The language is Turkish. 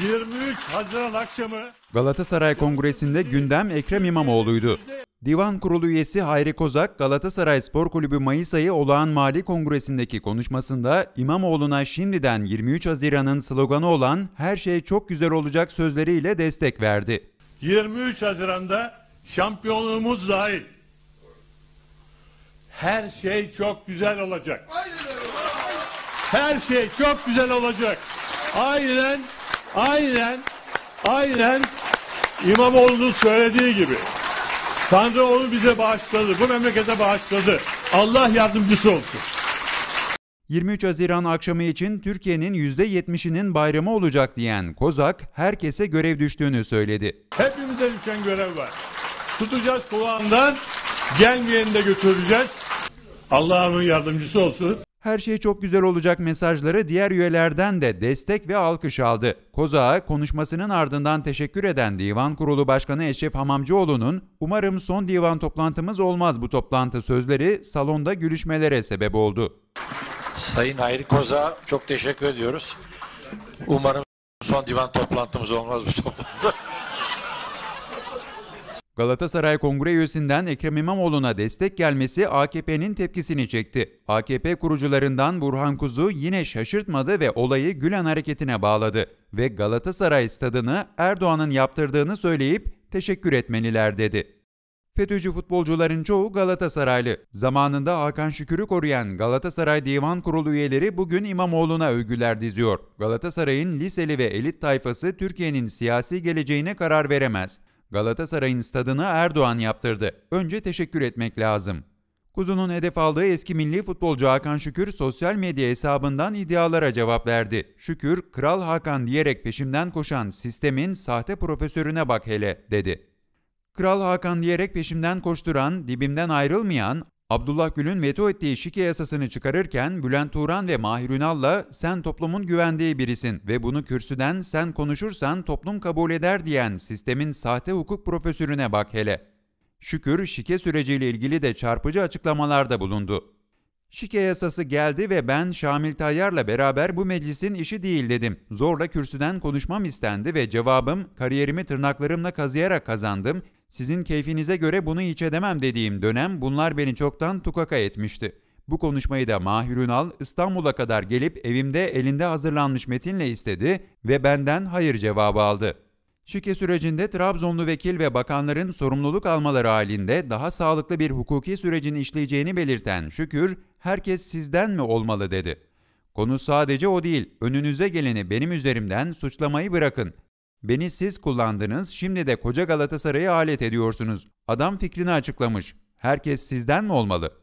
23 Haziran akşamı Galatasaray Kongresi'nde gündem Ekrem İmamoğlu'ydu. Divan Kurulu üyesi Hayri Kozak, Galatasaray Spor Kulübü Mayıs ayı olağan mali kongresindeki konuşmasında İmamoğlu'na şimdiden 23 Haziran'ın sloganı olan her şey çok güzel olacak sözleriyle destek verdi. 23 Haziran'da şampiyonluğumuz dahil her şey çok güzel olacak. Her şey çok güzel olacak. Aynen Aynen, aynen İmamoğlu'nun söylediği gibi. Tanrı onu bize bağışladı. Bu memlekete bağışladı. Allah yardımcısı olsun. 23 Haziran akşamı için Türkiye'nin %70'inin bayramı olacak diyen Kozak herkese görev düştüğünü söyledi. Hepimize düşen görev var. Tutacağız kulağından gelmeyeni de götüreceğiz. Allah'ın yardımcısı olsun her şey çok güzel olacak mesajları diğer üyelerden de destek ve alkış aldı. Kozağ'a konuşmasının ardından teşekkür eden Divan Kurulu Başkanı Eşref Hamamcıoğlu'nun "Umarım son divan toplantımız olmaz bu toplantı" sözleri salonda gülüşmelere sebep oldu. Sayın Hayri Koza çok teşekkür ediyoruz. Umarım son divan toplantımız olmaz bu toplantı. Galatasaray Kongre üyesinden Ekrem İmamoğlu'na destek gelmesi AKP'nin tepkisini çekti. AKP kurucularından Burhan Kuzu yine şaşırtmadı ve olayı Gülen hareketine bağladı ve Galatasaray stadını Erdoğan'ın yaptırdığını söyleyip teşekkür etmeniler dedi. FETÖ'cü futbolcuların çoğu Galatasaraylı. Zamanında Hakan Şükür'ü koruyan Galatasaray Divan Kurulu üyeleri bugün İmamoğlu'na övgüler diziyor. Galatasaray'ın liseli ve elit tayfası Türkiye'nin siyasi geleceğine karar veremez. Galatasaray'ın stadını Erdoğan yaptırdı. Önce teşekkür etmek lazım. Kuzu'nun hedef aldığı eski milli futbolcu Hakan Şükür sosyal medya hesabından iddialara cevap verdi. Şükür, Kral Hakan diyerek peşimden koşan sistemin sahte profesörüne bak hele, dedi. Kral Hakan diyerek peşimden koşturan, dibimden ayrılmayan, Abdullah Gül'ün veto ettiği şike yasasını çıkarırken Bülent Turan ve Mahir Ünal'la sen toplumun güvendiği birisin ve bunu kürsüden sen konuşursan toplum kabul eder diyen sistemin sahte hukuk profesörüne bak hele. Şükür şike süreciyle ilgili de çarpıcı açıklamalarda bulundu. Şike yasası geldi ve ben Şamil Tayyar'la beraber bu meclisin işi değil dedim. Zorla kürsüden konuşmam istendi ve cevabım kariyerimi tırnaklarımla kazıyarak kazandım. Sizin keyfinize göre bunu hiç edemem dediğim dönem bunlar beni çoktan tukaka etmişti. Bu konuşmayı da Mahir Ünal İstanbul'a kadar gelip evimde elinde hazırlanmış metinle istedi ve benden hayır cevabı aldı. Şike sürecinde Trabzonlu vekil ve bakanların sorumluluk almaları halinde daha sağlıklı bir hukuki sürecin işleyeceğini belirten Şükür, herkes sizden mi olmalı dedi. Konu sadece o değil, önünüze geleni benim üzerimden suçlamayı bırakın. Beni siz kullandınız, şimdi de koca Galatasaray'ı alet ediyorsunuz. Adam fikrini açıklamış. Herkes sizden mi olmalı?''